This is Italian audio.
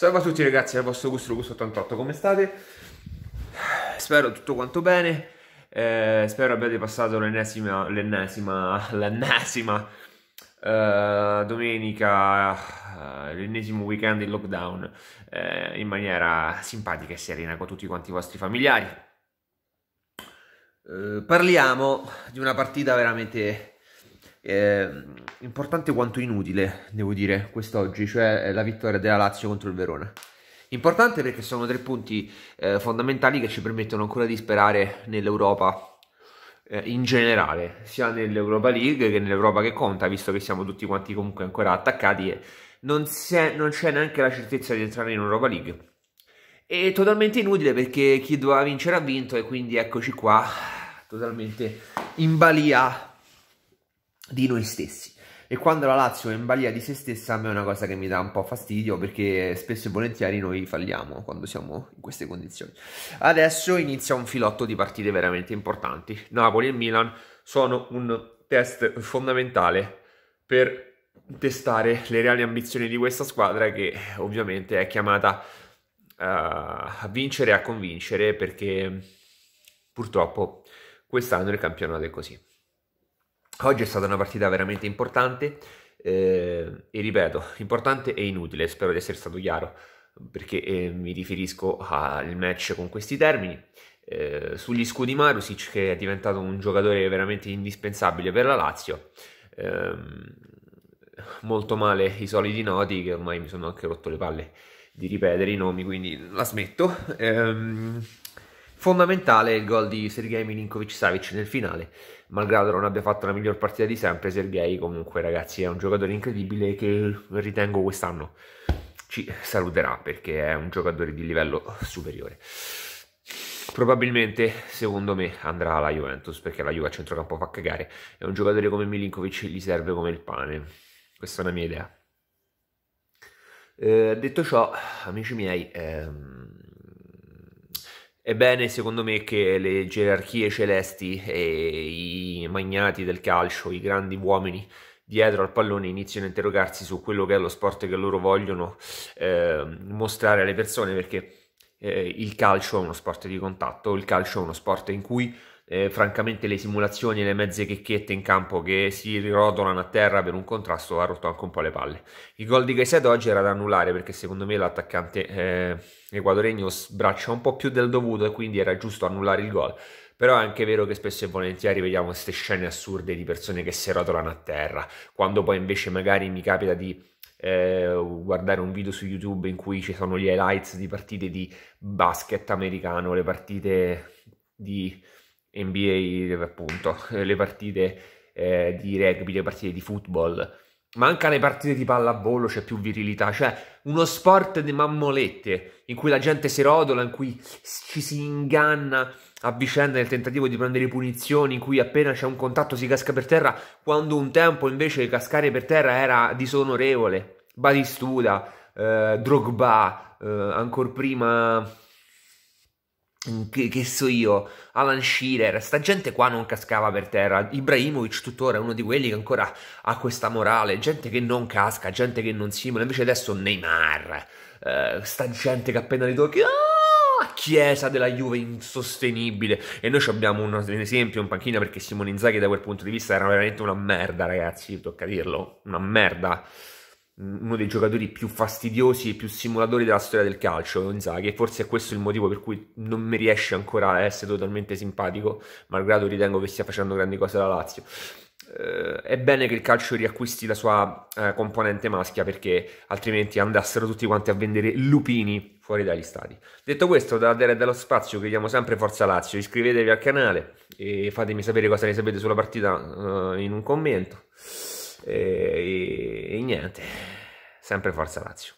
Salve a tutti ragazzi, al vostro gusto, gusto 88, come state? Spero tutto quanto bene, eh, spero abbiate passato l'ennesima, l'ennesima, l'ennesima eh, domenica, eh, l'ennesimo weekend in lockdown eh, in maniera simpatica e serena con tutti quanti i vostri familiari. Eh, parliamo di una partita veramente eh, importante quanto inutile, devo dire, quest'oggi, cioè eh, la vittoria della Lazio contro il Verona. Importante perché sono tre punti eh, fondamentali che ci permettono ancora di sperare nell'Europa eh, in generale, sia nell'Europa League che nell'Europa che conta, visto che siamo tutti quanti comunque ancora attaccati e non, è, non c'è neanche la certezza di entrare in Europa League. È totalmente inutile perché chi doveva vincere ha vinto e quindi eccoci qua, totalmente in balia di noi stessi. E quando la Lazio è in balia di se stessa, a me è una cosa che mi dà un po' fastidio perché spesso e volentieri noi falliamo quando siamo in queste condizioni. Adesso inizia un filotto di partite veramente importanti. Napoli e Milan sono un test fondamentale per testare le reali ambizioni di questa squadra che ovviamente è chiamata eh, a vincere e a convincere perché purtroppo quest'anno il campionato è così. Oggi è stata una partita veramente importante eh, e ripeto, importante e inutile, spero di essere stato chiaro perché eh, mi riferisco al match con questi termini. Eh, sugli scudi Marusic che è diventato un giocatore veramente indispensabile per la Lazio. Ehm, molto male i soliti noti che ormai mi sono anche rotto le palle di ripetere i nomi, quindi la smetto. Ehm, Fondamentale il gol di Sergei Milinkovic-Savic nel finale, malgrado non abbia fatto la miglior partita di sempre, Sergei comunque ragazzi è un giocatore incredibile che ritengo quest'anno ci saluterà perché è un giocatore di livello superiore. Probabilmente, secondo me, andrà alla Juventus perché la Juve a centrocampo fa cagare e un giocatore come Milinkovic gli serve come il pane. Questa è una mia idea. Eh, detto ciò, amici miei... Ehm Ebbene, secondo me, che le gerarchie celesti e i magnati del calcio, i grandi uomini dietro al pallone, iniziano a interrogarsi su quello che è lo sport che loro vogliono eh, mostrare alle persone, perché eh, il calcio è uno sport di contatto, il calcio è uno sport in cui eh, francamente le simulazioni e le mezze checchette in campo che si rotolano a terra per un contrasto ha rotto anche un po' le palle. Il gol di Caicedo oggi era da annullare perché secondo me l'attaccante eh, equadoregno sbraccia un po' più del dovuto e quindi era giusto annullare il gol. Però è anche vero che spesso e volentieri vediamo queste scene assurde di persone che si rotolano a terra, quando poi invece magari mi capita di eh, guardare un video su YouTube in cui ci sono gli highlights di partite di basket americano, le partite di NBA, appunto, le partite eh, di rugby, le partite di football, ma anche alle partite di pallavolo c'è più virilità, cioè uno sport di mammolette in cui la gente si rodola, in cui ci si inganna a vicenda nel tentativo di prendere punizioni, in cui appena c'è un contatto si casca per terra, quando un tempo invece cascare per terra era disonorevole. Batistuta, eh, Drogba, eh, ancora prima Mm, che, che, so io, Alan Shearer, sta gente qua non cascava per terra, Ibrahimovic tuttora è uno di quelli che ancora ha questa morale, gente che non casca, gente che non simula, invece adesso Neymar, eh, sta gente che appena li tocchi... Ah, chiesa della Juve insostenibile e noi abbiamo un, esempio un panchina perché Simone Inzaghi da quel punto di vista era veramente una merda ragazzi, tocca dirlo, una merda uno dei giocatori più fastidiosi e più simulatori della storia del calcio, Inzaghi, e forse è questo il motivo per cui non mi riesce ancora a essere totalmente simpatico, malgrado ritengo che stia facendo grandi cose la Lazio. Eh, è bene che il calcio riacquisti la sua eh, componente maschia perché altrimenti andassero tutti quanti a vendere lupini fuori dagli stati. Detto questo, da e dallo Spazio chiediamo sempre Forza Lazio, iscrivetevi al canale e fatemi sapere cosa ne sapete sulla partita eh, in un commento e, e, e niente, sempre forza Lazio.